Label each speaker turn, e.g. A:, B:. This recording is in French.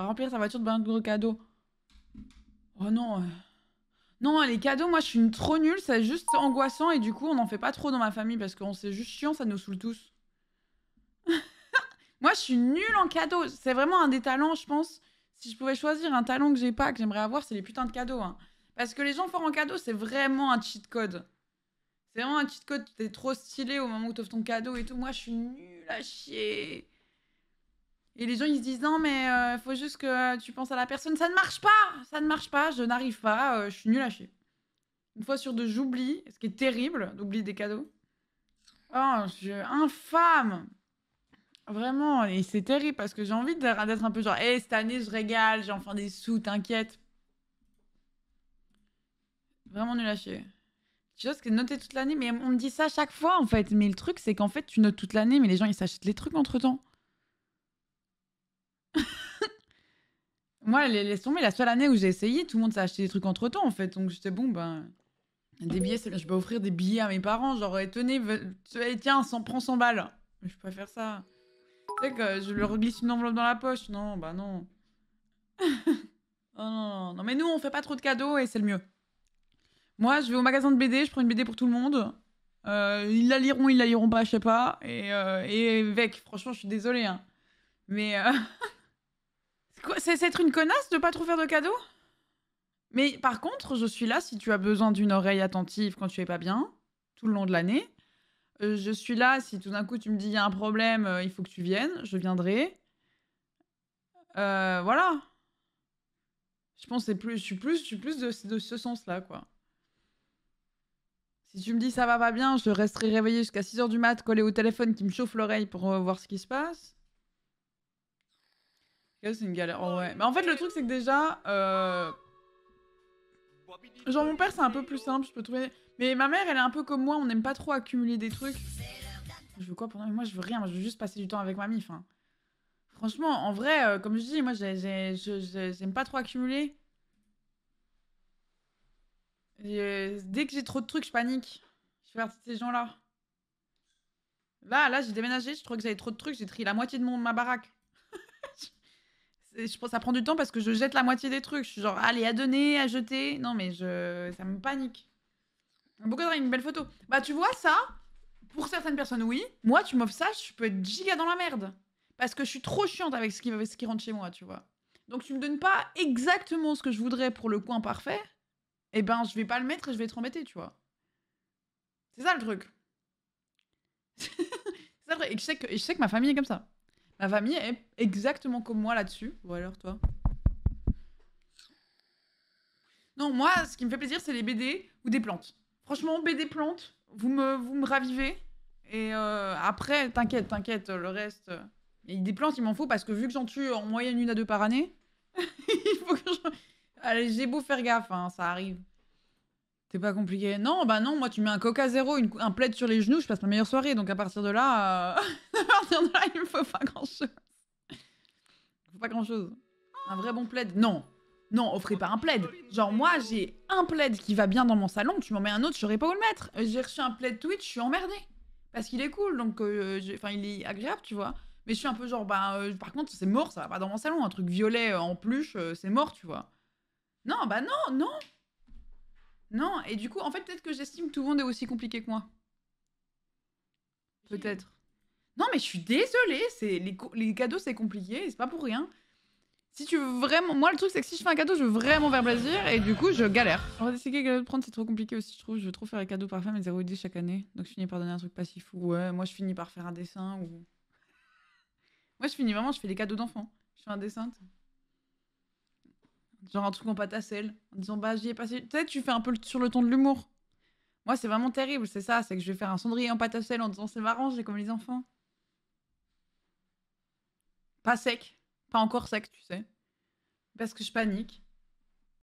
A: remplir sa voiture de plein de gros cadeaux. Oh non. Euh. Non, les cadeaux, moi, je suis une trop nulle. C'est juste angoissant. Et du coup, on n'en fait pas trop dans ma famille parce qu'on sait juste chiant. Ça nous saoule tous. moi, je suis nulle en cadeaux. C'est vraiment un des talents, je pense. Si je pouvais choisir un talent que j'ai pas, que j'aimerais avoir, c'est les putains de cadeaux. Hein. Parce que les gens forts en cadeaux, c'est vraiment un cheat code. C'est vraiment un cheat code. T'es trop stylé au moment où t'offres ton cadeau et tout. Moi, je suis nulle à chier. Et les gens, ils se disent non, mais il euh, faut juste que tu penses à la personne. Ça ne marche pas Ça ne marche pas, je n'arrive pas, euh, je suis nulle à chier. Une fois sur deux, j'oublie, ce qui est terrible, d'oublier des cadeaux. Oh, je... suis infâme Vraiment, et c'est terrible parce que j'ai envie d'être un peu genre, hé, cette année, je régale, j'ai enfin des sous, t'inquiète. Vraiment nul à chier. Tu vois, qui est toute l'année, mais on me dit ça à chaque fois en fait. Mais le truc, c'est qu'en fait, tu notes toute l'année, mais les gens, ils s'achètent les trucs entre temps. Moi, laisse tomber, la seule année où j'ai essayé, tout le monde s'est acheté des trucs entre temps, en fait. Donc j'étais bon, ben. Des billets, c'est bien. Je peux offrir des billets à mes parents. Genre, eh, tenez, eh, tiens, prend 100 balles. Je préfère ça. Tu sais que je leur glisse une enveloppe dans la poche. Non, bah non. oh non, non, mais nous, on fait pas trop de cadeaux et c'est le mieux. Moi, je vais au magasin de BD, je prends une BD pour tout le monde. Euh, ils la liront, ils la liront pas, je sais pas. Et, euh, et franchement, je suis désolée. Hein. Mais. Euh, C'est être une connasse de pas trop faire de cadeaux Mais par contre, je suis là si tu as besoin d'une oreille attentive quand tu es pas bien, tout le long de l'année. Euh, je suis là si tout d'un coup tu me dis il y a un problème, euh, il faut que tu viennes, je viendrai. Euh, voilà. Je pense que plus, je suis plus, je plus de, ce sens-là, quoi. Si tu me dis ça va pas bien, je resterai réveillée jusqu'à 6h du mat, collée au téléphone qui me chauffe l'oreille pour voir ce qui se passe c'est une galère. Oh, Mais en fait, le truc, c'est que déjà. Euh, genre, mon père, c'est un peu plus simple, je peux trouver. Mais ma mère, elle est un peu comme moi, on n'aime pas trop accumuler des trucs. Je veux quoi pendant Moi, je veux rien, je veux juste passer du temps avec mamie. Enfin, franchement, en vrai, euh, comme je dis, moi, j'aime pas trop accumuler. Euh, dès que j'ai trop de trucs, je panique. Je fais partie de ces gens-là. Là, là, j'ai déménagé, je trouvais que j'avais trop de trucs, j'ai trié la moitié de mon, ma baraque ça prend du temps parce que je jette la moitié des trucs. Je suis genre, allez, à donner, à jeter. Non, mais je, ça me panique. Beaucoup de une belle photo. Bah, tu vois, ça, pour certaines personnes, oui. Moi, tu m'offres ça, je peux être giga dans la merde. Parce que je suis trop chiante avec ce qui, ce qui rentre chez moi, tu vois. Donc, tu me donnes pas exactement ce que je voudrais pour le coin parfait. Eh ben, je vais pas le mettre et je vais être embêtée, tu vois. C'est ça le truc. c'est ça le truc. et je sais que ma famille est comme ça. La famille est exactement comme moi là-dessus. Ou alors toi Non, moi, ce qui me fait plaisir, c'est les BD ou des plantes. Franchement, BD plantes, vous me, vous me ravivez. Et euh, après, t'inquiète, t'inquiète, le reste. Et euh, des plantes, il m'en faut parce que vu que j'en tue en moyenne une à deux par année, il faut que Allez, j'ai beau faire gaffe, hein, ça arrive. C'est pas compliqué. Non, bah non, moi tu mets un coca zéro, un plaid sur les genoux, je passe ma meilleure soirée. Donc à partir de là, euh, à partir de là, il me faut pas grand chose. Il faut pas grand chose. Un vrai bon plaid. Non, non, offrez pas un plaid. Genre moi j'ai un plaid qui va bien dans mon salon, tu m'en mets un autre, je saurais pas où le mettre. Euh, j'ai reçu un plaid Twitch, je suis emmerdée. Parce qu'il est cool, donc euh, enfin il est agréable, tu vois. Mais je suis un peu genre, bah par contre c'est mort, ça va pas dans mon salon. Un truc violet en pluche, c'est mort, tu vois. Non, bah non, non. Non, et du coup, en fait, peut-être que j'estime tout le monde est aussi compliqué que moi. Peut-être. Non, mais je suis désolée, c'est les, cadeaux, c'est compliqué, c'est pas pour rien. Si tu veux vraiment. Moi, le truc, c'est que si je fais un cadeau, je veux vraiment faire plaisir et du coup, je galère. En fait, essayer de prendre, c'est trop compliqué aussi, je trouve. Je veux trop faire un cadeaux par femme et 0 idée chaque année. Donc, je finis par donner un truc pas si fou. Ouais, moi, je finis par faire un dessin ou. Moi, je finis vraiment, je fais les cadeaux d'enfants. Je fais un dessin. Genre un truc en pâte à sel, en disant bah j'y ai passé. Tu être tu fais un peu sur le ton de l'humour. Moi, c'est vraiment terrible, c'est ça, c'est que je vais faire un cendrier en pâte à sel en disant c'est marrant, j'ai comme les enfants. Pas sec, pas encore sec, tu sais. Parce que je panique.